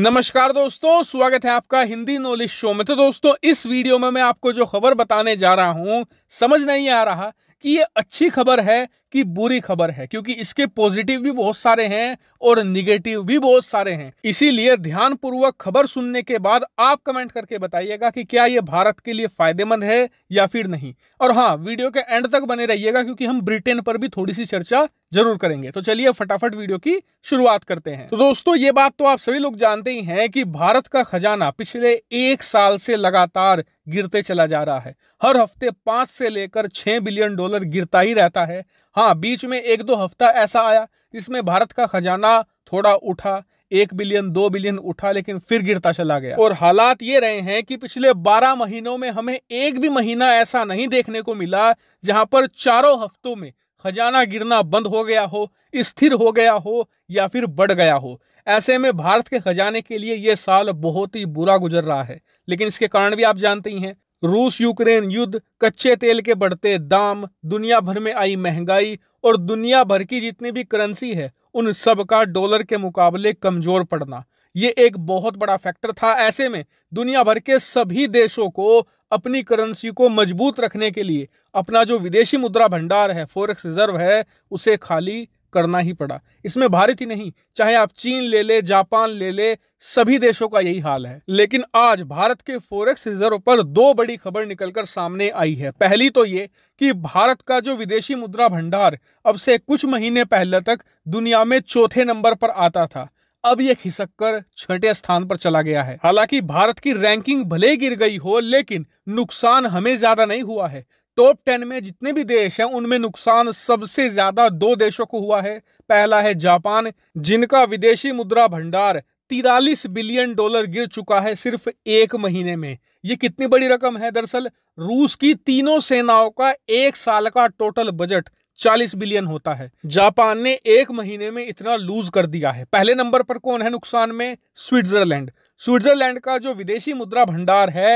नमस्कार दोस्तों स्वागत है आपका हिंदी नॉलेज शो में तो दोस्तों इस वीडियो में मैं आपको जो खबर बताने जा रहा हूं समझ नहीं आ रहा कि ये अच्छी खबर है कि बुरी खबर है क्योंकि इसके पॉजिटिव भी बहुत सारे हैं और निगेटिव भी बहुत सारे हैं इसीलिए ध्यानपूर्वक खबर सुनने के बाद आप कमेंट करके बताइएगा कि क्या ये भारत के लिए फायदेमंद है या फिर नहीं और हाँ वीडियो के एंड तक बने रहिएगा क्योंकि हम ब्रिटेन पर भी थोड़ी सी चर्चा जरूर करेंगे तो चलिए फटाफट वीडियो की शुरुआत करते हैं तो दोस्तों ये बात तो आप सभी लोग जानते ही हैं कि भारत का खजाना पिछले एक साल से लगातार गिरते चला जा रहा है हर हफ्ते पांच से लेकर छह बिलियन डॉलर गिरता ही रहता है हाँ बीच में एक दो हफ्ता ऐसा आया जिसमें भारत का खजाना थोड़ा उठा एक बिलियन दो बिलियन उठा लेकिन फिर गिरता चला गया और हालात ये रहे हैं कि पिछले बारह महीनों में हमें एक भी महीना ऐसा नहीं देखने को मिला जहां पर चारों हफ्तों में खजाना गिरना बंद हो गया हो स्थिर हो गया हो या फिर बढ़ गया हो ऐसे में भारत के खजाने के लिए यह साल बहुत ही बुरा गुजर रहा है लेकिन इसके कारण भी आप जानते ही हैं रूस यूक्रेन युद्ध कच्चे तेल के बढ़ते दाम दुनिया भर में आई महंगाई और दुनिया भर की जितनी भी करेंसी है उन सब का डॉलर के मुकाबले कमजोर पड़ना ये एक बहुत बड़ा फैक्टर था ऐसे में दुनिया भर के सभी देशों को अपनी करेंसी को मजबूत रखने के लिए अपना जो विदेशी मुद्रा भंडार है फॉरेक्स रिजर्व है उसे खाली करना ही पड़ा इसमें भारत ही नहीं चाहे आप चीन ले ले जापान ले ले सभी देशों का यही हाल है लेकिन आज भारत के फोरेक्स रिजर्व पर दो बड़ी खबर निकलकर सामने आई है पहली तो ये कि भारत का जो विदेशी मुद्रा भंडार अब से कुछ महीने पहले तक दुनिया में चौथे नंबर पर आता था अब ये खिसक कर छठे स्थान पर चला गया है हालांकि भारत की रैंकिंग भले गिर गई हो लेकिन नुकसान हमें ज्यादा नहीं हुआ है टॉप टेन में जितने भी देश हैं उनमें नुकसान सबसे ज्यादा दो देशों को हुआ है पहला है जापान जिनका विदेशी मुद्रा भंडार तिरालीस बिलियन डॉलर गिर चुका है सिर्फ एक महीने में ये कितनी बड़ी रकम है दरअसल रूस की तीनों सेनाओं का एक साल का टोटल बजट 40 बिलियन होता है जापान ने एक महीने में इतना लूज कर दिया है पहले नंबर पर कौन है नुकसान में स्विट्जरलैंड स्विट्जरलैंड का जो विदेशी मुद्रा भंडार है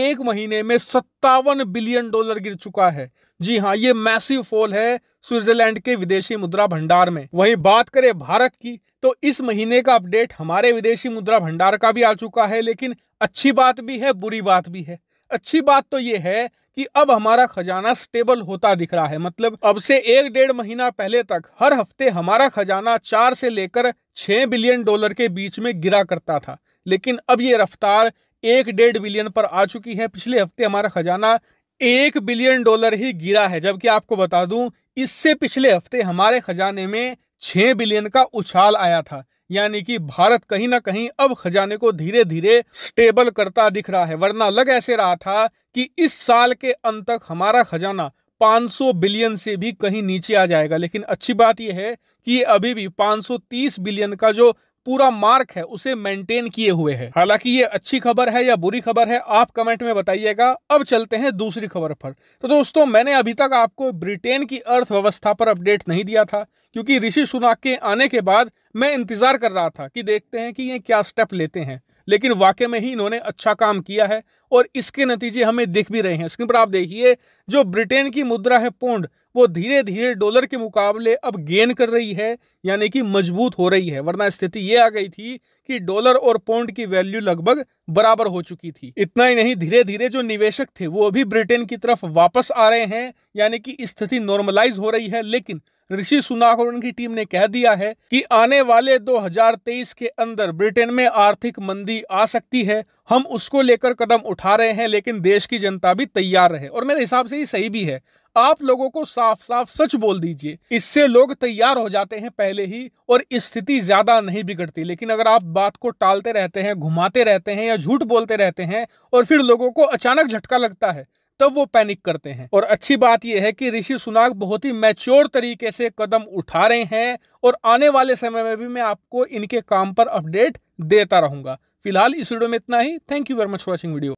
एक महीने में सत्तावन बिलियन डॉलर गिर चुका है जी हाँ ये मैसिव फॉल है स्विट्जरलैंड के विदेशी मुद्रा भंडार में वहीं बात करें भारत की तो इस महीने का अपडेट हमारे विदेशी मुद्रा भंडार का भी आ चुका है लेकिन अच्छी बात भी है बुरी बात भी है अच्छी बात तो ये है कि अब हमारा खजाना स्टेबल होता दिख रहा है मतलब अब से एक डेढ़ महीना पहले तक हर हफ्ते हमारा खजाना चार से लेकर छह बिलियन डॉलर के बीच में गिरा करता था लेकिन अब ये रफ्तार एक डेढ़ बिलियन पर आ चुकी है पिछले हफ्ते हमारा खजाना एक बिलियन डॉलर ही गिरा है जबकि आपको बता दूं इससे पिछले हफ्ते हमारे खजाने में छह बिलियन का उछाल आया था यानी कि भारत कहीं ना कहीं अब खजाने को धीरे धीरे स्टेबल करता दिख रहा है वरना लग ऐसे रहा था कि इस साल के अंत तक हमारा खजाना 500 बिलियन से भी कहीं नीचे आ जाएगा लेकिन अच्छी बात यह है कि अभी भी 530 बिलियन का जो पूरा मार्क है उसे मेंटेन किए हुए है हालांकि ये अच्छी खबर है या बुरी खबर है आप कमेंट में बताइएगा अब चलते हैं दूसरी खबर पर तो दोस्तों मैंने अभी तक आपको ब्रिटेन की अर्थव्यवस्था पर अपडेट नहीं दिया था क्योंकि ऋषि सुनाक के आने के बाद मैं इंतजार कर रहा था कि देखते हैं कि ये क्या स्टेप लेते हैं लेकिन वाकई में ही इन्होंने अच्छा काम किया है और इसके नतीजे हमें दिख भी रहे हैं स्क्रीन पर आप देखिए जो ब्रिटेन की मुद्रा है पोंड वो धीरे धीरे डॉलर के मुकाबले अब गेन कर रही है यानी कि मजबूत हो रही है वरना स्थिति ये आ गई थी कि डॉलर और पौंड की वैल्यू लगभग बराबर हो चुकी थी इतना ही नहीं धीरे धीरे जो निवेशक थे वो अभी ब्रिटेन की तरफ वापस आ रहे हैं यानी कि स्थिति नॉर्मलाइज हो रही है लेकिन ऋषि सुनाक और उनकी टीम ने कह दिया है कि आने वाले 2023 के अंदर ब्रिटेन में आर्थिक मंदी आ सकती है हम उसको लेकर कदम उठा रहे हैं लेकिन देश की जनता भी तैयार रहे और मेरे हिसाब से ये सही भी है आप लोगों को साफ साफ सच बोल दीजिए इससे लोग तैयार हो जाते हैं पहले ही और स्थिति ज्यादा नहीं बिगड़ती लेकिन अगर आप बात को टालते रहते हैं घुमाते रहते हैं या झूठ बोलते रहते हैं और फिर लोगों को अचानक झटका लगता है तब वो पैनिक करते हैं और अच्छी बात यह है कि ऋषि सुनाक बहुत ही मैच्योर तरीके से कदम उठा रहे हैं और आने वाले समय में भी मैं आपको इनके काम पर अपडेट देता रहूंगा फिलहाल इस वीडियो में इतना ही thank you very much for watching video